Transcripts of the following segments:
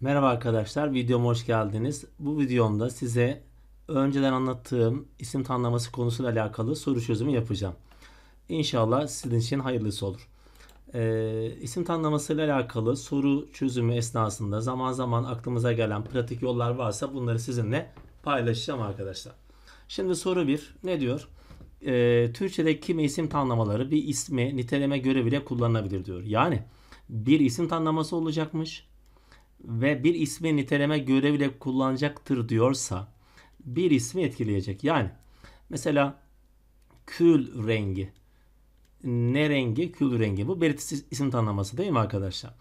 Merhaba arkadaşlar, videoma hoş geldiniz. Bu videomda size önceden anlattığım isim tanımlaması konusuyla alakalı soru çözümü yapacağım. İnşallah sizin için hayırlısı olur. Ee, isim tanımlamasıyla alakalı soru çözümü esnasında zaman zaman aklımıza gelen pratik yollar varsa bunları sizinle paylaşacağım arkadaşlar. Şimdi soru 1 ne diyor? Ee, Türkçe'de kimi isim tanımlamaları bir ismi niteleme göre bile kullanılabilir diyor. Yani bir isim tanımlaması olacakmış ve bir ismi niteleme göreviyle kullanacaktır diyorsa bir ismi etkileyecek. Yani mesela kül rengi. Ne rengi? Kül rengi. Bu belirtisiz isim tanımlaması değil mi arkadaşlar?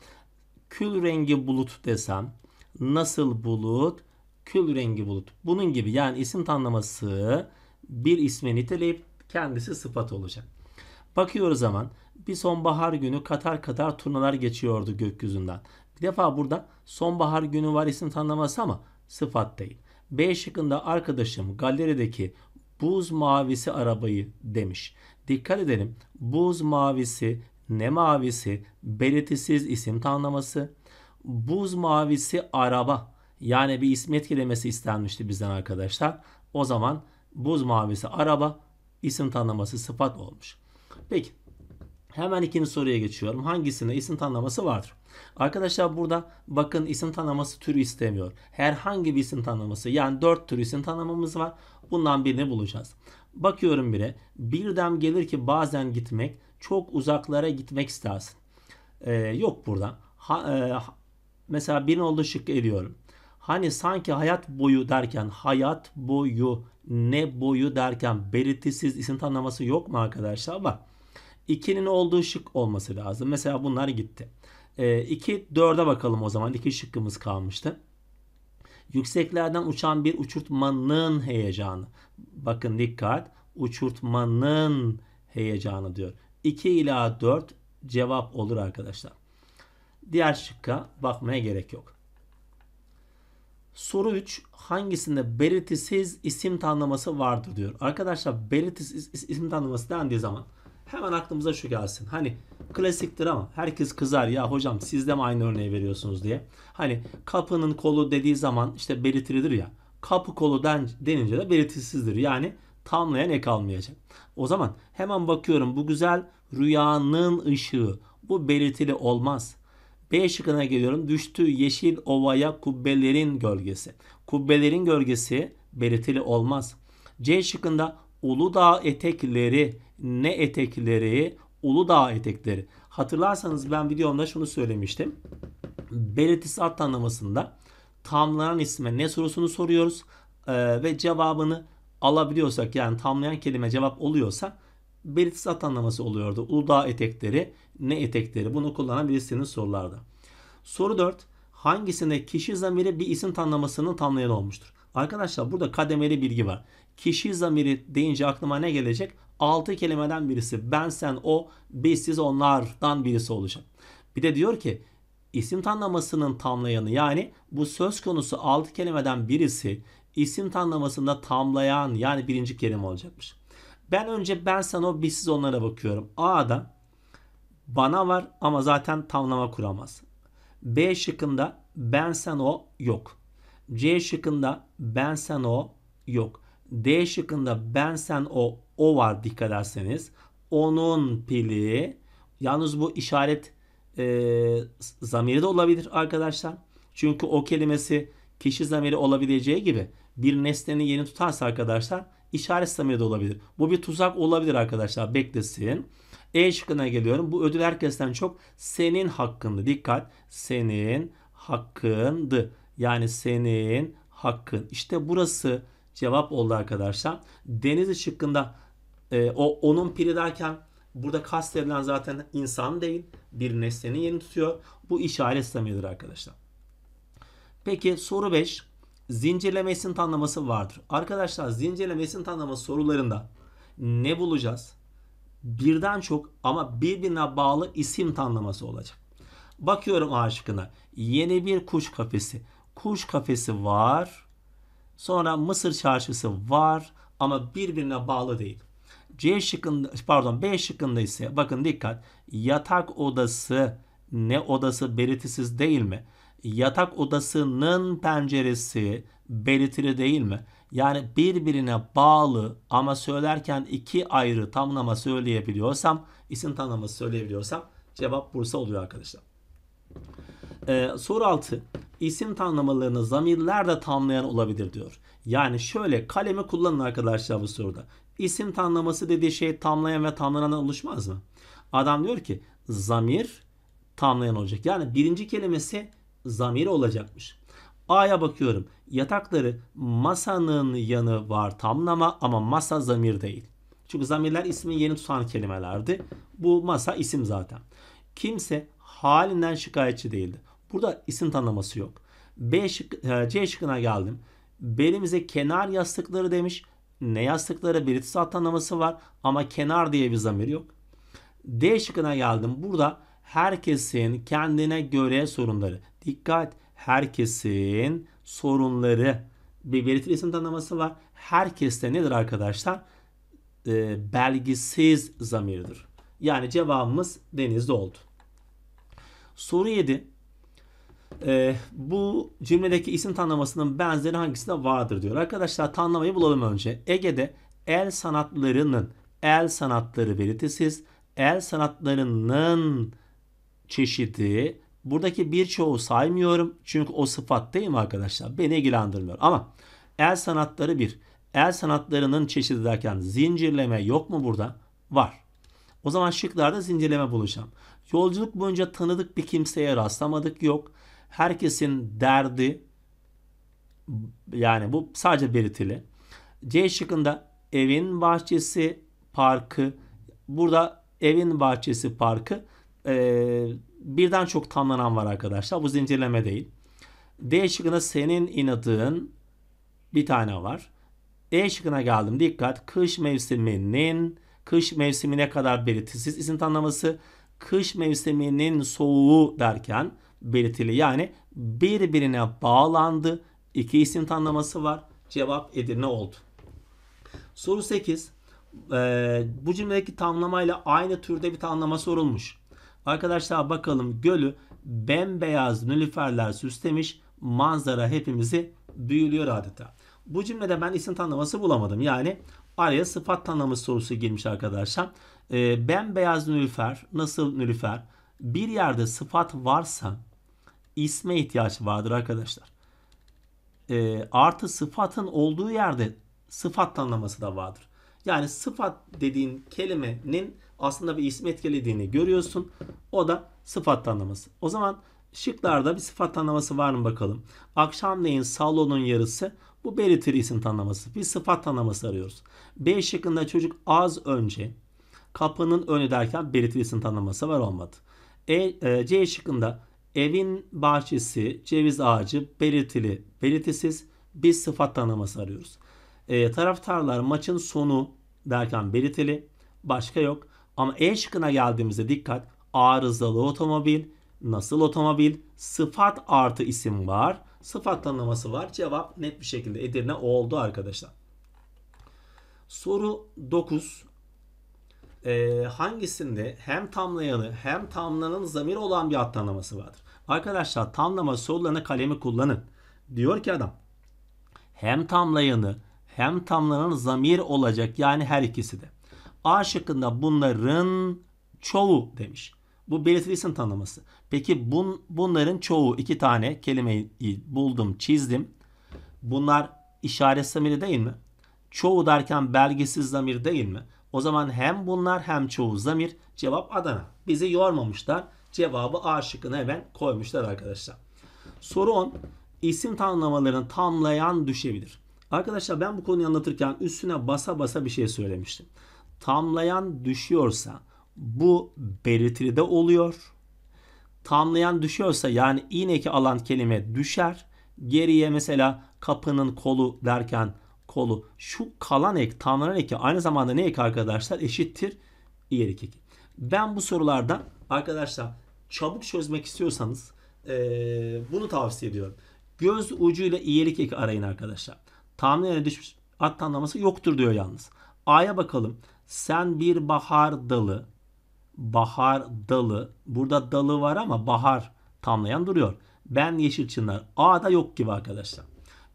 Kül rengi bulut desem nasıl bulut? Kül rengi bulut. Bunun gibi yani isim tanımlaması bir ismi niteleyip kendisi sıfat olacak. Bakıyoruz zaman bir sonbahar günü Katar Katar turnalar geçiyordu gökyüzünden. Bir defa burada sonbahar günü var isim tanımlaması ama sıfat değil. B şıkkında arkadaşım galerideki buz mavisi arabayı demiş. Dikkat edelim. Buz mavisi, ne mavisi, belirtisiz isim tanımlaması. Buz mavisi araba. Yani bir ismi etkilemesi istenmişti bizden arkadaşlar. O zaman buz mavisi araba isim tanımlaması sıfat olmuş. Peki Hemen ikinci soruya geçiyorum. Hangisinde isim tanımlaması vardır? Arkadaşlar burada bakın isim tanımlaması türü istemiyor. Herhangi bir isim tanımlaması yani 4 tür isim tanımlamamız var. Bundan birini bulacağız. Bakıyorum bire. Birden gelir ki bazen gitmek çok uzaklara gitmek istersin. Ee, yok burada. Ha, e, mesela birin olduğu şıkkı ediyorum. Hani sanki hayat boyu derken hayat boyu ne boyu derken belirtisiz isim tanımlaması yok mu arkadaşlar? Bak 2'nin olduğu şık olması lazım. Mesela bunlar gitti. 2 e, 4'e bakalım o zaman. 2 şıkkımız kalmıştı. Yükseklerden uçan bir uçurtmanın heyecanı. Bakın dikkat. Uçurtmanın heyecanı diyor. 2 ila 4 cevap olur arkadaşlar. Diğer şıkka bakmaya gerek yok. Soru 3 hangisinde belirtisiz isim tanımlaması vardır diyor. Arkadaşlar belirtisiz isim tanımlaması dendiği zaman hemen aklımıza şu gelsin. Hani klasiktir ama herkes kızar ya hocam siz de mi aynı örneği veriyorsunuz diye. Hani kapının kolu dediği zaman işte belirtilidir ya. Kapı kolu den, denince de belirtisizdir. Yani tamlayan ek almayacak. O zaman hemen bakıyorum bu güzel rüyanın ışığı. Bu belirtili olmaz. B şıkkına geliyorum. Düştü yeşil ovaya kubbelerin gölgesi. Kubbelerin gölgesi belirtili olmaz. C şıkkında Uludağ etekleri ne etekleri? Uludağ etekleri. Hatırlarsanız ben videomda şunu söylemiştim. Belirtisat tanımlamasında tamlanan isme ne sorusunu soruyoruz ee, ve cevabını alabiliyorsak yani tamlayan kelime cevap oluyorsa belirtisat tanımlaması oluyordu. Uludağ etekleri ne etekleri bunu kullanabilirsiniz sorularda. Soru 4. Hangisinde kişi zamiri bir isim tanımlamasının tamlayan olmuştur? Arkadaşlar burada kademeli bilgi var. Kişi zamiri deyince aklıma ne gelecek? 6 kelimeden birisi ben sen o biz siz onlardan birisi olacak. Bir de diyor ki isim tanımlamasının tamlayanı yani bu söz konusu 6 kelimeden birisi isim tanımlamasında tamlayan yani birinci kelime olacakmış. Ben önce ben sen o biz siz onlara bakıyorum. A'da bana var ama zaten tamlama kuramaz. B şıkkında ben sen o yok. C şıkkında ben sen o yok. D şıkkında ben sen o o var dikkat ederseniz. Onun pili. Yalnız bu işaret e, zamiri de olabilir arkadaşlar. Çünkü o kelimesi kişi zamiri olabileceği gibi bir nesnenin yerini tutarsa arkadaşlar işaret zamiri de olabilir. Bu bir tuzak olabilir arkadaşlar. Beklesin. E şıkkına geliyorum. Bu ödül herkesten çok senin hakkındı. Dikkat. Senin hakkındı. Yani senin hakkın. İşte burası cevap oldu arkadaşlar. Deniz şıkkında e, o onun piri derken burada kastedilen zaten insan değil bir nesnenin yerini tutuyor. Bu işaret istemiyordur arkadaşlar. Peki soru 5. Zincirlemesinin tanımlaması vardır. Arkadaşlar zincirlemesinin tanımlaması sorularında ne bulacağız? Birden çok ama birbirine bağlı isim tanımlaması olacak. Bakıyorum aşkına Yeni bir kuş kafesi. Kuş kafesi var. Sonra Mısır çarşısı var ama birbirine bağlı değil. C şıkkında pardon B şıkkında ise bakın dikkat yatak odası ne odası belirtisiz değil mi? Yatak odasının penceresi belirtili değil mi? Yani birbirine bağlı ama söylerken iki ayrı tamlama söyleyebiliyorsam, isim tamlaması söyleyebiliyorsam cevap Bursa oluyor arkadaşlar. Ee, soru 6. İsim tamlamalarını zamirler de tamlayan olabilir diyor. Yani şöyle kalemi kullanın arkadaşlar bu soruda. İsim tanımlaması dediği şey tamlayan ve tamlanandan oluşmaz mı? Adam diyor ki zamir tamlayan olacak. Yani birinci kelimesi zamir olacakmış. A'ya bakıyorum. Yatakları masanın yanı var tamlama ama masa zamir değil. Çünkü zamirler ismin yeni tutan kelimelerdi. Bu masa isim zaten. Kimse halinden şikayetçi değildi. Burada isim tanıması yok. B şık, e, C şıkkına geldim belimize kenar yastıkları demiş. Ne yastıkları? British atanaması var ama kenar diye bir zamir yok. D şıkkına geldim. Burada herkesin kendine göre sorunları. Dikkat! Herkesin sorunları. Bir belirtili isim tanımlaması var. Herkeste nedir arkadaşlar? E, belgisiz zamiridir. Yani cevabımız denizde oldu. Soru 7 e, bu cümledeki isim tanımlamasının benzeri hangisinde vardır diyor. Arkadaşlar tanımlamayı bulalım önce. Ege'de el sanatlarının el sanatları belirtisiz el sanatlarının çeşidi buradaki birçoğu saymıyorum çünkü o sıfat değil mi arkadaşlar beni ilgilendirmiyor ama el sanatları bir el sanatlarının çeşidi derken zincirleme yok mu burada var o zaman şıklarda zincirleme bulacağım yolculuk boyunca tanıdık bir kimseye rastlamadık yok Herkesin derdi yani bu sadece belirtili. C şıkkında evin bahçesi parkı burada evin bahçesi parkı e, birden çok tamlanan var arkadaşlar. Bu zincirleme değil. D şıkkında senin inadığın bir tane var. E şıkkına geldim. Dikkat. Kış mevsiminin kış mevsimine kadar belirtisiz isim tanımlaması. Kış mevsiminin soğuğu derken belirtili. Yani birbirine bağlandı. İki isim tanımlaması var. Cevap Edirne oldu. Soru 8. Ee, bu cümledeki tamlamayla aynı türde bir tamlama sorulmuş. Arkadaşlar bakalım gölü bembeyaz nülüferler süslemiş. Manzara hepimizi büyülüyor adeta. Bu cümlede ben isim tanımlaması bulamadım. Yani araya sıfat tanımlaması sorusu girmiş arkadaşlar. Ee, bembeyaz nülüfer nasıl nülüfer? Bir yerde sıfat varsa isme ihtiyaç vardır arkadaşlar. E, artı sıfatın olduğu yerde sıfat tanımlaması da vardır. Yani sıfat dediğin kelimenin aslında bir ismi etkilediğini görüyorsun. O da sıfat tanımlaması. O zaman şıklarda bir sıfat tanımlaması var mı bakalım. Akşamleyin salonun yarısı bu belirtir isim tanımlaması. Bir sıfat tanımlaması arıyoruz. B şıkkında çocuk az önce kapının önü derken belirtir isim tanımlaması var olmadı. E, e, C şıkkında Evin bahçesi, ceviz ağacı, belirtili, belirtisiz bir sıfat tanımlaması arıyoruz. E, taraftarlar maçın sonu derken belirtili, başka yok. Ama E şıkkına geldiğimizde dikkat, arızalı otomobil, nasıl otomobil, sıfat artı isim var, sıfat tanımlaması var. Cevap net bir şekilde Edirne oldu arkadaşlar. Soru 9. Ee, hangisinde hem tamlayanı hem tamlanın zamir olan bir ad tanımlaması vardır? Arkadaşlar tamlama sorularına kalemi kullanın. Diyor ki adam hem tamlayanı hem tamlanan zamir olacak yani her ikisi de. A şıkkında bunların çoğu demiş. Bu belirtilisin tanıması. Peki bun, bunların çoğu iki tane kelimeyi buldum çizdim. Bunlar işaret zamiri değil mi? Çoğu derken belgesiz zamir değil mi? O zaman hem bunlar hem çoğu zamir cevap Adana. Bizi yormamışlar. Cevabı A şıkkını hemen koymuşlar arkadaşlar. Soru 10. İsim tanımlamalarını tamlayan düşebilir. Arkadaşlar ben bu konuyu anlatırken üstüne basa basa bir şey söylemiştim. Tamlayan düşüyorsa bu belirtilide oluyor. Tamlayan düşüyorsa yani iğneki alan kelime düşer. Geriye mesela kapının kolu derken kolu. Şu kalan ek, tamlanan eki aynı zamanda ne ek arkadaşlar? Eşittir. İyer iki. Ben bu sorularda arkadaşlar çabuk çözmek istiyorsanız e, bunu tavsiye ediyorum. Göz ucuyla iyilik eki arayın arkadaşlar. Tahminlere düşmüş at anlaması yoktur diyor yalnız. A'ya bakalım. Sen bir bahar dalı. Bahar dalı. Burada dalı var ama bahar tamlayan duruyor. Ben yeşil çınlar. A'da yok gibi arkadaşlar.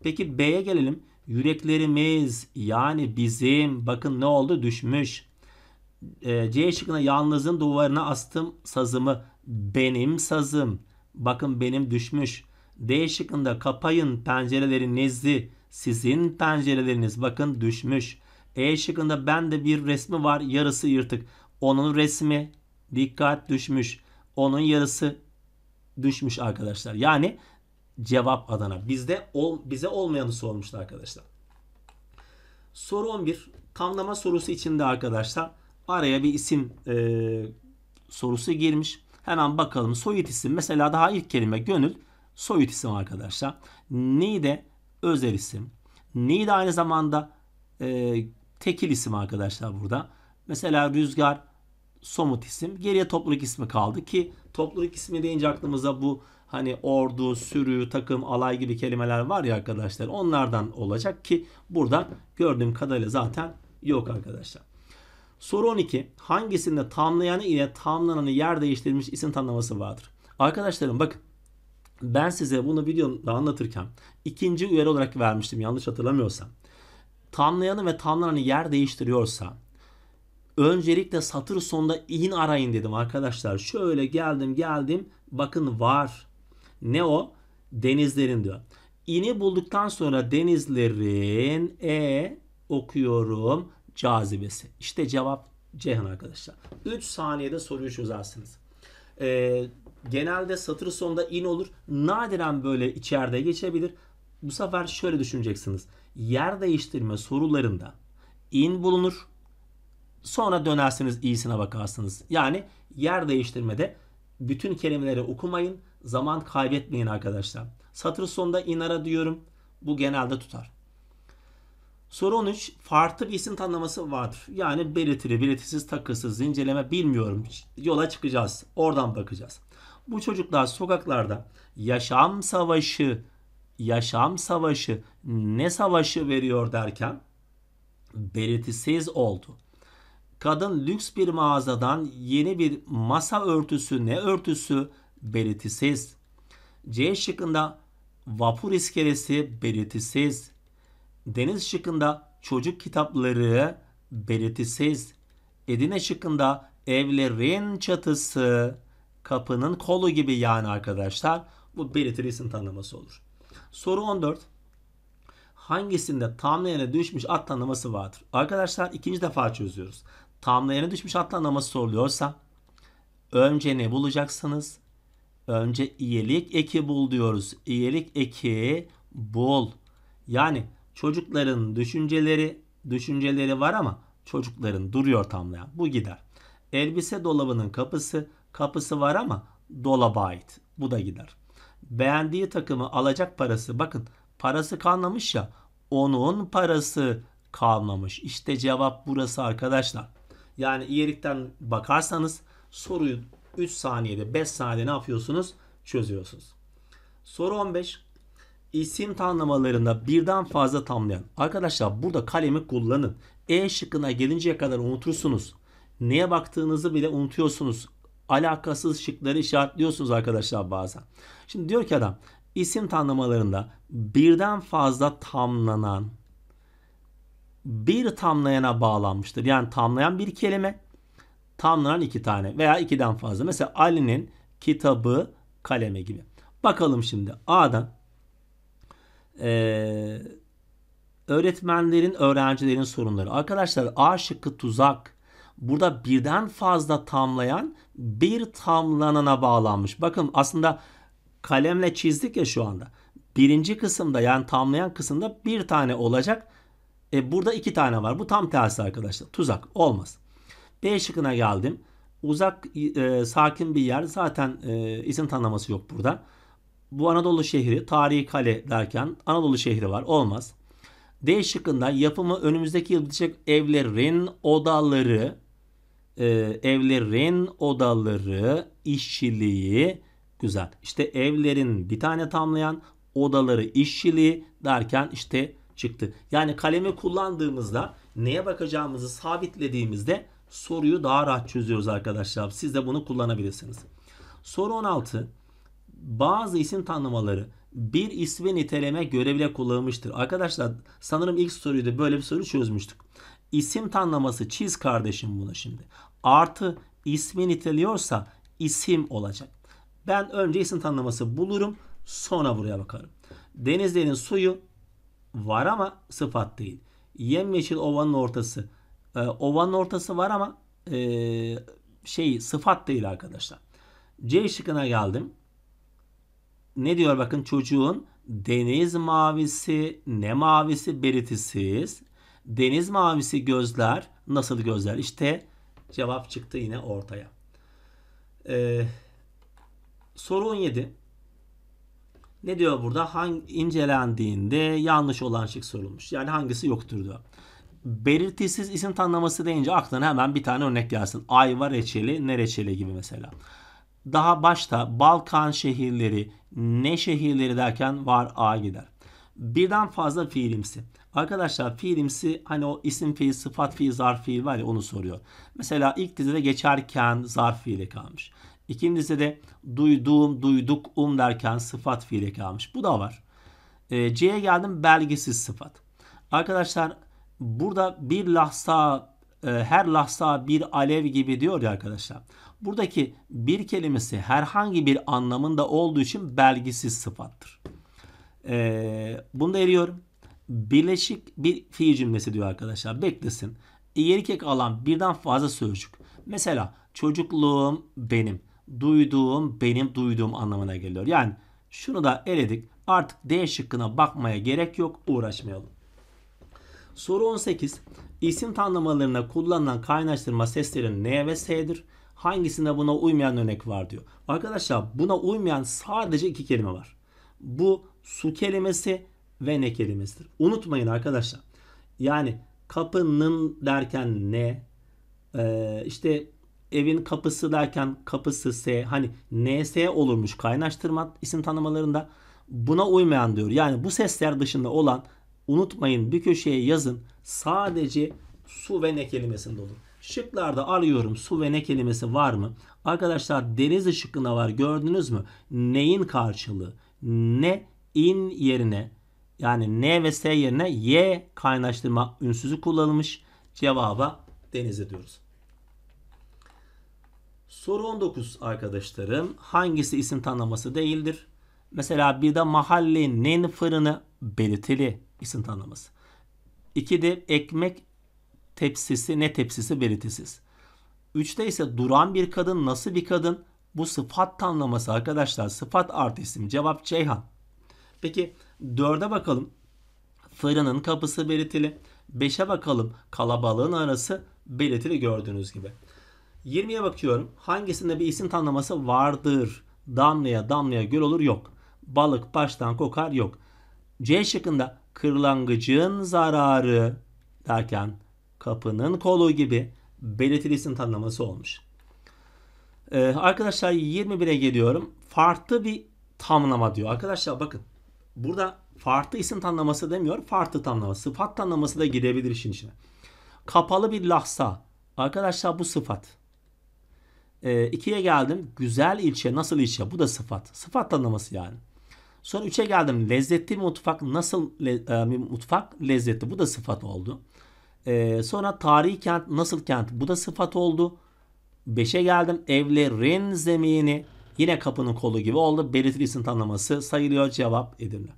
Peki B'ye gelelim. Yüreklerimiz yani bizim bakın ne oldu düşmüş. E, C şıkkına yalnızın duvarına astım sazımı benim sazım. Bakın benim düşmüş. D şıkkında kapayın pencerelerinizi. Sizin pencereleriniz bakın düşmüş. E şıkkında de bir resmi var yarısı yırtık. Onun resmi dikkat düşmüş. Onun yarısı düşmüş arkadaşlar. Yani cevap Adana. Bizde ol, bize olmayanı sormuşlar arkadaşlar. Soru 11. Tamlama sorusu içinde arkadaşlar araya bir isim e, sorusu girmiş. Hemen bakalım soyut isim. Mesela daha ilk kelime gönül soyut isim arkadaşlar. Neyi de özel isim. Neyi de aynı zamanda e, tekil isim arkadaşlar burada. Mesela rüzgar somut isim. Geriye topluluk ismi kaldı ki topluluk ismi deyince aklımıza bu hani ordu, sürü, takım, alay gibi kelimeler var ya arkadaşlar. Onlardan olacak ki burada gördüğüm kadarıyla zaten yok arkadaşlar. Soru 12. Hangisinde tamlayanı ile tamlananı yer değiştirmiş isim tanımlaması vardır? Arkadaşlarım bakın. Ben size bunu videomda anlatırken ikinci uyarı olarak vermiştim yanlış hatırlamıyorsam. Tamlayanı ve tamlananı yer değiştiriyorsa öncelikle satır sonunda in arayın dedim arkadaşlar. Şöyle geldim geldim bakın var. Ne o? Denizlerin diyor. İni bulduktan sonra denizlerin e okuyorum cazibesi. İşte cevap Ceyhan arkadaşlar. 3 saniyede soruyu çözersiniz. Ee, genelde satır sonunda in olur. Nadiren böyle içeride geçebilir. Bu sefer şöyle düşüneceksiniz. Yer değiştirme sorularında in bulunur. Sonra dönersiniz iyisine bakarsınız. Yani yer değiştirmede bütün kelimeleri okumayın. Zaman kaybetmeyin arkadaşlar. Satır sonunda in ara diyorum. Bu genelde tutar. Soru 13. Farklı bir isim tanımlaması vardır. Yani belirtili, belirtisiz, takısız, inceleme bilmiyorum. Yola çıkacağız. Oradan bakacağız. Bu çocuklar sokaklarda yaşam savaşı, yaşam savaşı ne savaşı veriyor derken belirtisiz oldu. Kadın lüks bir mağazadan yeni bir masa örtüsü ne örtüsü belirtisiz. C şıkkında vapur iskelesi belirtisiz. Deniz şıkında çocuk kitapları belirtisiz. Edine şıkkında evlerin çatısı kapının kolu gibi yani arkadaşlar. Bu belirtili isim olur. Soru 14. Hangisinde tamlayana düşmüş at tanımlaması vardır? Arkadaşlar ikinci defa çözüyoruz. Tamlayana düşmüş at tanımlaması soruluyorsa önce ne bulacaksınız? Önce iyilik eki bul diyoruz. İyilik eki bul. Yani Çocukların düşünceleri düşünceleri var ama çocukların duruyor tam ya. Bu gider. Elbise dolabının kapısı kapısı var ama dolaba ait. Bu da gider. Beğendiği takımı alacak parası bakın parası kalmamış ya onun parası kalmamış. İşte cevap burası arkadaşlar. Yani iyilikten bakarsanız soruyu 3 saniyede 5 saniyede ne yapıyorsunuz? Çözüyorsunuz. Soru 15 isim tanımlarında birden fazla tamlayan. Arkadaşlar burada kalemi kullanın. E şıkkına gelinceye kadar unutursunuz. Neye baktığınızı bile unutuyorsunuz. Alakasız şıkları işaretliyorsunuz arkadaşlar bazen. Şimdi diyor ki adam isim tanımlarında birden fazla tamlanan bir tamlayana bağlanmıştır. Yani tamlayan bir kelime, tamlanan iki tane veya ikiden fazla. Mesela Ali'nin kitabı kaleme gibi. Bakalım şimdi A'dan e, öğretmenlerin, öğrencilerin sorunları. Arkadaşlar A şıkkı tuzak. Burada birden fazla tamlayan bir tamlanana bağlanmış. Bakın aslında kalemle çizdik ya şu anda. Birinci kısımda yani tamlayan kısımda bir tane olacak. E, burada iki tane var. Bu tam tersi arkadaşlar. Tuzak olmaz. B şıkkına geldim. Uzak, e, sakin bir yer. Zaten e, isim tanımlaması yok burada bu Anadolu şehri tarihi kale derken Anadolu şehri var. Olmaz. D şıkkında yapımı önümüzdeki yıl bitecek evlerin odaları e, evlerin odaları işçiliği güzel. İşte evlerin bir tane tamlayan odaları işçiliği derken işte çıktı. Yani kalemi kullandığımızda neye bakacağımızı sabitlediğimizde soruyu daha rahat çözüyoruz arkadaşlar. Siz de bunu kullanabilirsiniz. Soru 16 bazı isim tanımları bir ismi niteleme görevine kullanılmıştır. Arkadaşlar sanırım ilk soruyu da böyle bir soru çözmüştük. İsim tanımlaması çiz kardeşim buna şimdi. Artı ismi niteliyorsa isim olacak. Ben önce isim tanımlaması bulurum. Sonra buraya bakarım. Denizlerin suyu var ama sıfat değil. Yemyeşil ovanın ortası. Ee, ovanın ortası var ama e, şey sıfat değil arkadaşlar. C şıkkına geldim ne diyor bakın çocuğun deniz mavisi ne mavisi belirtisiz. Deniz mavisi gözler nasıl gözler? işte cevap çıktı yine ortaya. Ee, soru 17. Ne diyor burada? Hangi incelendiğinde yanlış olan şık sorulmuş. Yani hangisi yoktur diyor. Belirtisiz isim tanımlaması deyince aklına hemen bir tane örnek gelsin. Ayva reçeli, ne reçeli gibi mesela daha başta Balkan şehirleri, ne şehirleri derken var a gider. Birden fazla fiilimsi. Arkadaşlar fiilimsi hani o isim fiil, sıfat fiil, zarf fiil var ya onu soruyor. Mesela ilk dizide geçerken zarf fiile kalmış. İkinci dizide duyduğum, duyduk, um derken sıfat fiile kalmış. Bu da var. E, C'ye geldim belgesiz sıfat. Arkadaşlar burada bir lahza, e, her lahza bir alev gibi diyor ya arkadaşlar. Buradaki bir kelimesi herhangi bir anlamında olduğu için belgisiz sıfattır. Ee, bunu da eriyorum. Birleşik bir fiil cümlesi diyor arkadaşlar. Beklesin. Yerikek alan birden fazla sözcük. Mesela çocukluğum benim. Duyduğum benim duyduğum anlamına geliyor. Yani şunu da eledik. Artık D şıkkına bakmaya gerek yok. Uğraşmayalım. Soru 18. İsim tanımlarına kullanılan kaynaştırma seslerin N ve S'dir. Hangisinde buna uymayan örnek var diyor. Arkadaşlar buna uymayan sadece iki kelime var. Bu su kelimesi ve ne kelimesidir. Unutmayın arkadaşlar. Yani kapının derken ne? Ee, işte evin kapısı derken kapısı S. Hani NS olurmuş kaynaştırma isim tanımalarında. Buna uymayan diyor. Yani bu sesler dışında olan unutmayın bir köşeye yazın. Sadece su ve ne kelimesinde olur. Şıklarda arıyorum su ve ne kelimesi var mı? Arkadaşlar deniz şıkkında var gördünüz mü? Neyin karşılığı? Ne in yerine yani ne ve S yerine Y kaynaştırma ünsüzü kullanılmış. Cevaba denize diyoruz. Soru 19 arkadaşlarım. Hangisi isim tanımlaması değildir? Mesela bir de mahallenin fırını belirtili isim tanımlaması. İki de ekmek tepsisi ne tepsisi belirtisiz. Üçte ise duran bir kadın nasıl bir kadın? Bu sıfat tanımlaması arkadaşlar. Sıfat art isim. Cevap Ceyhan. Peki dörde bakalım. Fırının kapısı belirtili. Beşe bakalım. Kalabalığın arası belirtili gördüğünüz gibi. 20'ye bakıyorum. Hangisinde bir isim tanımlaması vardır? Damlaya damlaya göl olur yok. Balık baştan kokar yok. C şıkkında kırlangıcın zararı derken kapının kolu gibi belirtili isim tanımlaması olmuş. Ee, arkadaşlar 21'e geliyorum. Farklı bir tamlama diyor. Arkadaşlar bakın burada farklı isim tanımlaması demiyor. Farklı tanımlama. Sıfat tanımlaması da girebilir işin içine. Kapalı bir lahsa. Arkadaşlar bu sıfat. 2'ye ee, geldim. Güzel ilçe. Nasıl ilçe? Bu da sıfat. Sıfat tanımlaması yani. Sonra 3'e geldim. Lezzetli bir mutfak. Nasıl le, e, mutfak? Lezzetli. Bu da sıfat oldu. E, sonra tarihi kent nasıl kent? Bu da sıfat oldu. Beşe geldim. Evlerin zemini yine kapının kolu gibi oldu. Beritris'in tanıması sayılıyor. Cevap Edirne.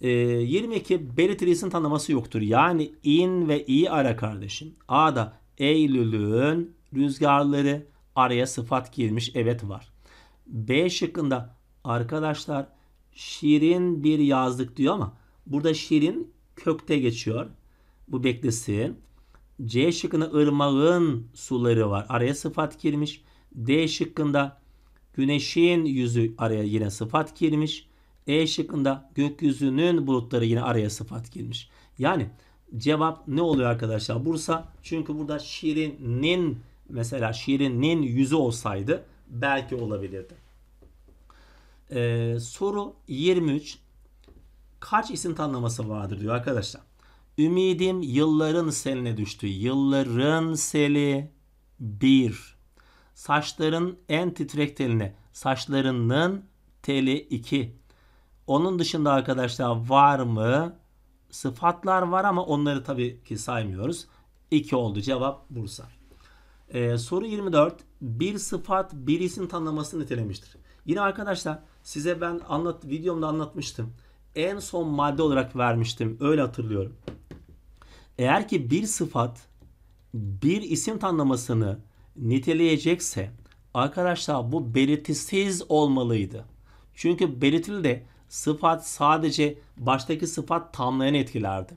E, ee, 22 Beritris'in tanıması yoktur. Yani in ve i ara kardeşim. A'da Eylül'ün rüzgarları araya sıfat girmiş. Evet var. B şıkkında arkadaşlar şirin bir yazlık diyor ama burada şirin kökte geçiyor bu beklisi. C şıkkında ırmağın suları var. Araya sıfat girmiş. D şıkkında güneşin yüzü araya yine sıfat girmiş. E şıkkında gökyüzünün bulutları yine araya sıfat girmiş. Yani cevap ne oluyor arkadaşlar? Bursa çünkü burada şiirinin mesela şiirinin yüzü olsaydı belki olabilirdi. Ee, soru 23 kaç isim tanımlaması vardır diyor arkadaşlar. Ümidim yılların seline düştü. Yılların seli bir. Saçların en titrek teline. Saçlarının teli iki. Onun dışında arkadaşlar var mı? Sıfatlar var ama onları tabii ki saymıyoruz. İki oldu cevap Bursa. Ee, soru 24. Bir sıfat bir isim tanımlamasını nitelemiştir. Yine arkadaşlar size ben anlat videomda anlatmıştım. En son madde olarak vermiştim. Öyle hatırlıyorum. Eğer ki bir sıfat bir isim tanımlamasını niteleyecekse arkadaşlar bu belirtisiz olmalıydı. Çünkü belirtili de sıfat sadece baştaki sıfat tamlayan etkilerdi.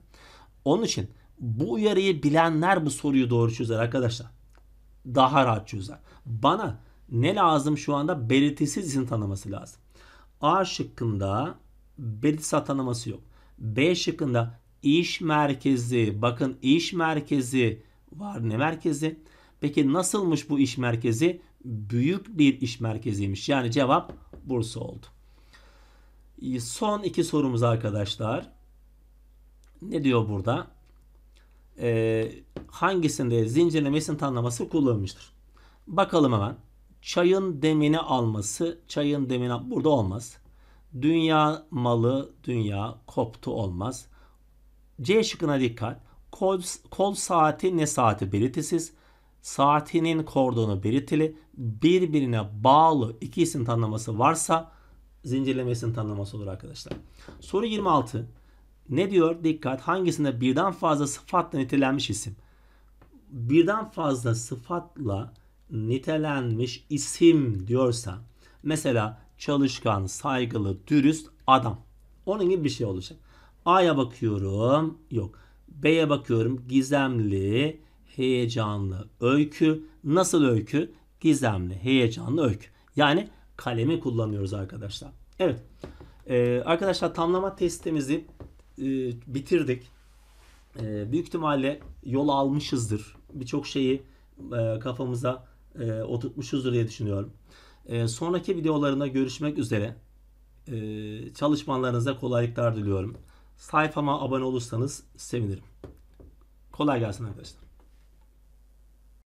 Onun için bu uyarıyı bilenler bu soruyu doğru çözer arkadaşlar. Daha rahat çözer. Bana ne lazım şu anda? Belirtisiz isim tanıması lazım. A şıkkında belirtisiz tanıması yok. B şıkkında iş merkezi. Bakın iş merkezi var ne merkezi? Peki nasılmış bu iş merkezi? Büyük bir iş merkeziymiş. Yani cevap Bursa oldu. Ee, son iki sorumuz arkadaşlar. Ne diyor burada? Ee, hangisinde zincirlemesinin tanımlaması kullanılmıştır? Bakalım hemen. Çayın demini alması, çayın demini burada olmaz. Dünya malı, dünya koptu olmaz. C şıkkına dikkat. Kol, kol saati ne saati belirtisiz. Saatinin kordonu belirtili. Birbirine bağlı iki isim tanımlaması varsa zincirlemesinin tanımlaması olur arkadaşlar. Soru 26. Ne diyor? Dikkat. Hangisinde birden fazla sıfatla nitelenmiş isim? Birden fazla sıfatla nitelenmiş isim diyorsa mesela çalışkan, saygılı, dürüst adam. Onun gibi bir şey olacak. A'ya bakıyorum. Yok. B'ye bakıyorum. Gizemli, heyecanlı öykü. Nasıl öykü? Gizemli, heyecanlı öykü. Yani kalemi kullanıyoruz arkadaşlar. Evet. Ee, arkadaşlar tamlama testimizi e, bitirdik. E, büyük ihtimalle yol almışızdır. Birçok şeyi e, kafamıza e, oturtmuşuzdur diye düşünüyorum. E, sonraki videolarında görüşmek üzere. E, çalışmalarınıza kolaylıklar diliyorum. Sayfama abone olursanız sevinirim. Kolay gelsin arkadaşlar.